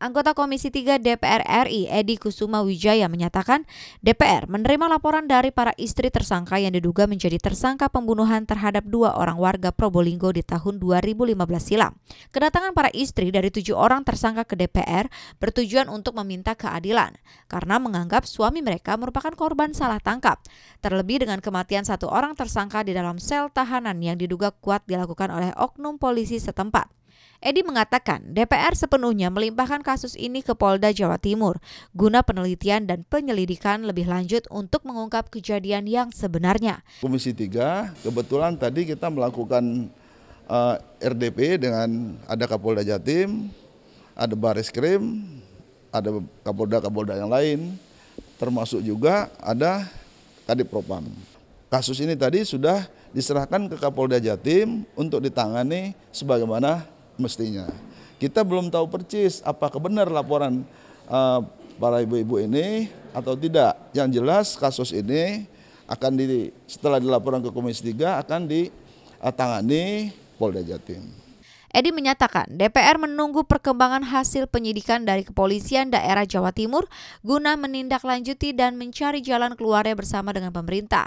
anggota Komisi 3 DPR RI Edi Kusuma Wijaya menyatakan DPR menerima laporan dari para istri tersangka yang diduga menjadi tersangka pembunuhan terhadap dua orang warga Probolinggo di tahun 2015 silam. Kedatangan para istri dari tujuh orang tersangka ke DPR bertujuan untuk meminta keadilan karena menganggap suami mereka merupakan korban salah tangkap, terlebih dengan kematian satu orang tersangka di dalam sel tahanan yang diduga kuat dilakukan oleh oknum polisi setempat. Edi mengatakan DPR sepenuhnya melimpahkan kasus ini ke Polda Jawa Timur guna penelitian dan penyelidikan lebih lanjut untuk mengungkap kejadian yang sebenarnya. Komisi 3 kebetulan tadi kita melakukan uh, eh, RDP dengan ada Kapolda Jatim, ada Baris Krim, ada Kapolda-Kapolda yang lain, termasuk juga ada Kadip Propam. Kasus ini tadi sudah diserahkan ke Kapolda Jatim untuk ditangani sebagaimana mestinya. Kita belum tahu persis apa kebenar laporan uh, para ibu-ibu ini atau tidak. Yang jelas kasus ini akan di setelah dilaporkan ke Komisi 3 akan ditangani Polda Jatim. Edi menyatakan DPR menunggu perkembangan hasil penyidikan dari kepolisian daerah Jawa Timur guna menindaklanjuti dan mencari jalan keluarnya bersama dengan pemerintah.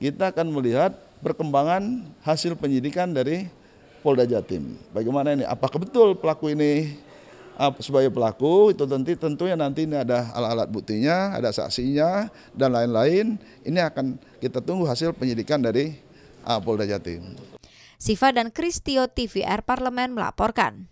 Kita akan melihat perkembangan hasil penyidikan dari Polda Jatim. Bagaimana ini? Apakah betul pelaku ini sebagai pelaku itu tentu tentunya nanti ini ada alat-alat buktinya, ada saksinya dan lain-lain. Ini akan kita tunggu hasil penyidikan dari Polda Jatim. Siva dan Kristio TVR Parlemen melaporkan.